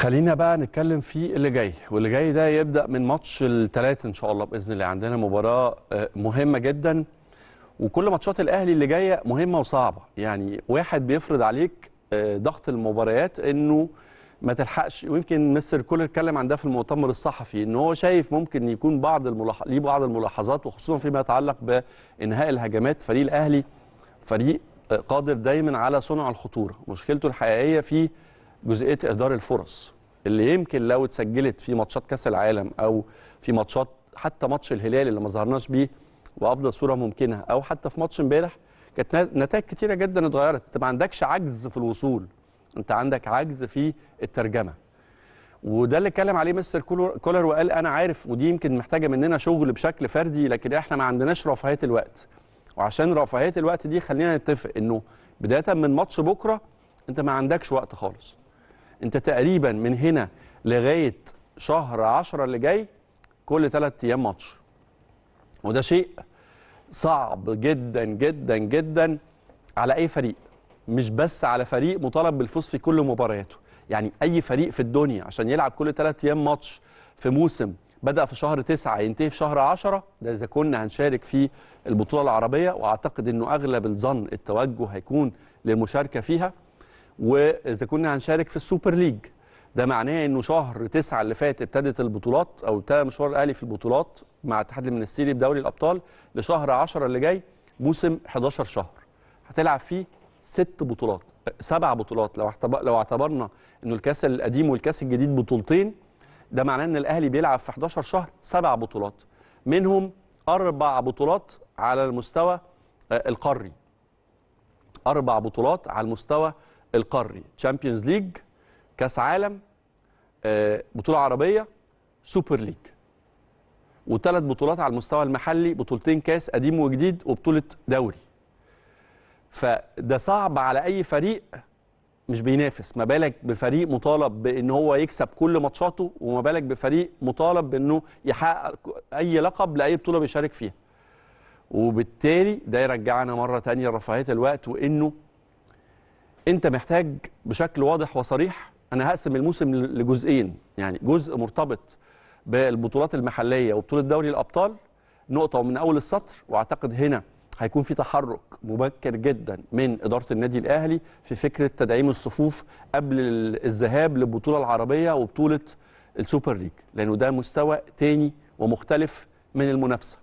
خلينا بقى نتكلم في اللي جاي واللي جاي ده يبدا من ماتش الثلاث ان شاء الله باذن الله عندنا مباراه آه، مهمه جدا وكل ماتشات الاهلي اللي جايه مهمه وصعبه يعني واحد بيفرض عليك آه، ضغط المباريات انه ما تلحقش ويمكن مستر كولر اتكلم عن ده في المؤتمر الصحفي ان هو شايف ممكن يكون بعض الملاحظات ليه بعض الملاحظات وخصوصا فيما يتعلق بانهاء الهجمات فريق الاهلي فريق آه، قادر دايما على صنع الخطوره مشكلته الحقيقيه في جزئيه اهدار الفرص اللي يمكن لو اتسجلت في ماتشات كاس العالم او في ماتشات حتى ماتش الهلال اللي ما ظهرناش بيه بافضل صوره ممكنه او حتى في ماتش امبارح كانت نتائج كتيره جدا اتغيرت انت ما عندكش عجز في الوصول انت عندك عجز في الترجمه وده اللي اتكلم عليه مستر كولر وقال انا عارف ودي يمكن محتاجه مننا شغل بشكل فردي لكن احنا ما عندناش رفاهيه الوقت وعشان رفاهيه الوقت دي خلينا نتفق انه بدايه من ماتش بكره انت ما عندكش وقت خالص انت تقريبا من هنا لغايه شهر 10 اللي جاي كل ثلاث ايام ماتش وده شيء صعب جدا جدا جدا على اي فريق مش بس على فريق مطالب بالفوز في كل مبارياته يعني اي فريق في الدنيا عشان يلعب كل ثلاث ايام ماتش في موسم بدا في شهر 9 ينتهي في شهر 10 ده اذا كنا هنشارك في البطوله العربيه واعتقد انه اغلب الظن التوجه هيكون للمشاركه فيها واذا كنا هنشارك في السوبر ليج ده معناه انه شهر تسعة اللي فات ابتدت البطولات او ابتدى مشوار الاهلي في البطولات مع اتحاد المنستيري بدوري الابطال لشهر 10 اللي جاي موسم 11 شهر هتلعب فيه ست بطولات سبع بطولات لو لو اعتبرنا انه الكاس القديم والكاس الجديد بطولتين ده معناه ان الاهلي بيلعب في 11 شهر سبع بطولات منهم اربع بطولات على المستوى آه، القاري اربع بطولات على المستوى القاري تشامبيونز ليج كاس عالم آه، بطوله عربيه سوبر ليج وثلاث بطولات على المستوى المحلي بطولتين كاس قديم وجديد وبطوله دوري فده صعب على اي فريق مش بينافس ما بالك بفريق مطالب بان هو يكسب كل ماتشاته وما بالك بفريق مطالب بانه يحقق اي لقب لاي بطوله بيشارك فيها وبالتالي ده يرجعنا مره تانية لرفاهيه الوقت وانه انت محتاج بشكل واضح وصريح انا هقسم الموسم لجزئين يعني جزء مرتبط بالبطولات المحليه وبطوله دوري الابطال نقطه ومن اول السطر واعتقد هنا هيكون في تحرك مبكر جدا من اداره النادي الاهلي في فكره تدعيم الصفوف قبل الذهاب للبطوله العربيه وبطوله السوبر ليج لانه ده مستوى تاني ومختلف من المنافسه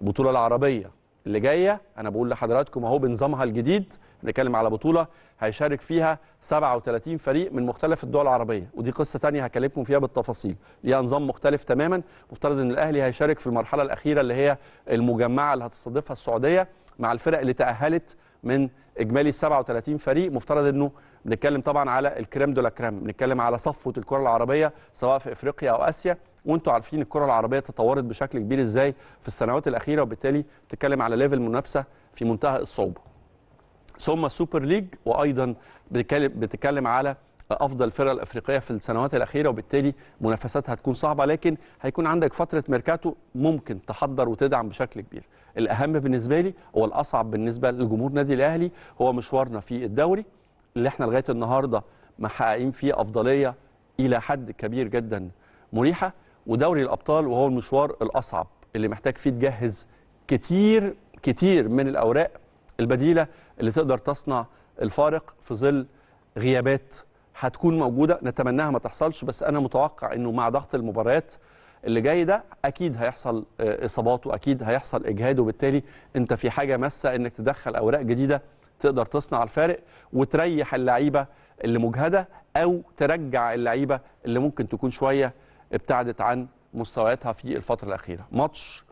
البطوله العربيه اللي جايه انا بقول لحضراتكم اهو بنظامها الجديد بنتكلم على بطوله هيشارك فيها 37 فريق من مختلف الدول العربيه ودي قصه ثانيه هكلمكم فيها بالتفاصيل ليها نظام مختلف تماما مفترض ان الاهلي هيشارك في المرحله الاخيره اللي هي المجمعه اللي هتستضيفها السعوديه مع الفرق اللي تاهلت من اجمالي 37 فريق مفترض انه بنتكلم طبعا على الكريم دولا كريم بنتكلم على صفوه الكره العربيه سواء في افريقيا او اسيا وانتوا عارفين الكره العربيه تطورت بشكل كبير ازاي في السنوات الاخيره وبالتالي بتتكلم على ليفل منافسه في منتهى الصعوبه ثم السوبر ليج وايضا بتتكلم بتتكلم على افضل الفرق الافريقيه في السنوات الاخيره وبالتالي منافساتها هتكون صعبه لكن هيكون عندك فتره ميركاتو ممكن تحضر وتدعم بشكل كبير الاهم بالنسبه لي هو الاصعب بالنسبه لجمهور نادي الاهلي هو مشوارنا في الدوري اللي احنا لغايه النهارده محققين فيه افضليه الى حد كبير جدا مريحه ودوري الابطال وهو المشوار الاصعب اللي محتاج فيه تجهز كتير كتير من الاوراق البديله اللي تقدر تصنع الفارق في ظل غيابات هتكون موجوده نتمناها ما تحصلش بس انا متوقع انه مع ضغط المباريات اللي جاي ده اكيد هيحصل آه، اصابات واكيد هيحصل اجهاد وبالتالي انت في حاجه ماسه انك تدخل اوراق جديده تقدر تصنع الفارق وتريح اللعيبه اللي مجهده او ترجع اللعيبه اللي ممكن تكون شويه ابتعدت عن مستوياتها في الفتره الاخيره ماتش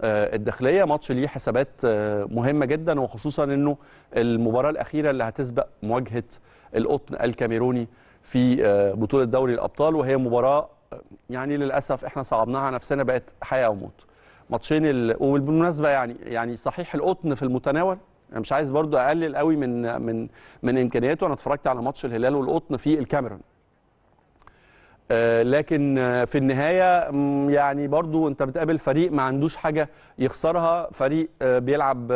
آه، الداخليه ماتش ليه حسابات آه، مهمه جدا وخصوصا انه المباراه الاخيره اللي هتسبق مواجهه القطن الكاميروني في آه، بطوله دوري الابطال وهي مباراه يعني للاسف احنا صعبناها على نفسنا بقت حياه وموت ماتشين ال... وبالمناسبه يعني يعني صحيح القطن في المتناول انا مش عايز برضو اقلل قوي من من من امكانياته انا اتفرجت على ماتش الهلال والقطن في الكاميرون آه، لكن آه، في النهايه يعني برضو انت بتقابل فريق ما عندوش حاجه يخسرها فريق آه، بيلعب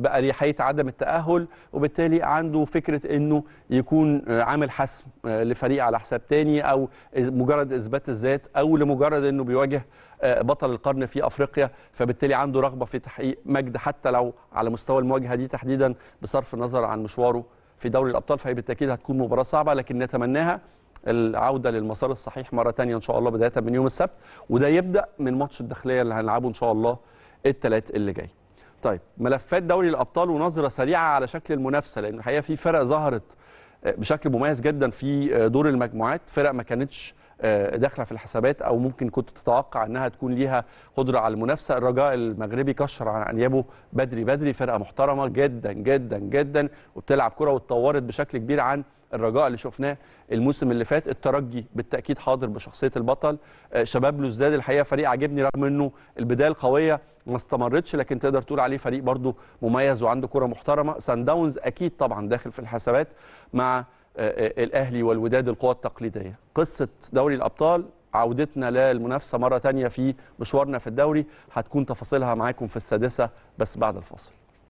باريحيه عدم التاهل وبالتالي عنده فكره انه يكون عامل حسم لفريق على حساب تاني او مجرد اثبات الذات او لمجرد انه بيواجه بطل القرن في افريقيا فبالتالي عنده رغبه في تحقيق مجد حتى لو على مستوى المواجهه دي تحديدا بصرف النظر عن مشواره في دوري الابطال فهي بالتاكيد هتكون مباراه صعبه لكن نتمناها العوده للمسار الصحيح مره ثانيه ان شاء الله بدايه من يوم السبت وده يبدا من ماتش الداخليه اللي هنلعبه ان شاء الله الثلاث اللي جاي. طيب ملفات دوري الابطال ونظره سريعه على شكل المنافسه لان الحقيقه في فرق ظهرت آه، بشكل مميز جدا في آه، دور المجموعات فرق ما كانتش آه، داخله في الحسابات او ممكن كنت تتوقع انها تكون ليها قدره على المنافسه الرجاء المغربي كشر عن انيابه بدري بدري فرقه محترمه جدا جدا جدا وبتلعب كره واتطورت بشكل كبير عن الرجاء اللي شفناه الموسم اللي فات الترجي بالتاكيد حاضر بشخصيه البطل آه، شباب لوزداد الحقيقه فريق عجبني رغم انه البدايه القويه ما استمرتش لكن تقدر تقول عليه فريق برضه مميز وعنده كره محترمه سان داونز اكيد طبعا داخل في الحسابات مع آه، آه، الاهلي والوداد القوى التقليديه قصه دوري الابطال عودتنا للمنافسه مره ثانيه في مشوارنا في الدوري هتكون تفاصيلها معاكم في السادسه بس بعد الفاصل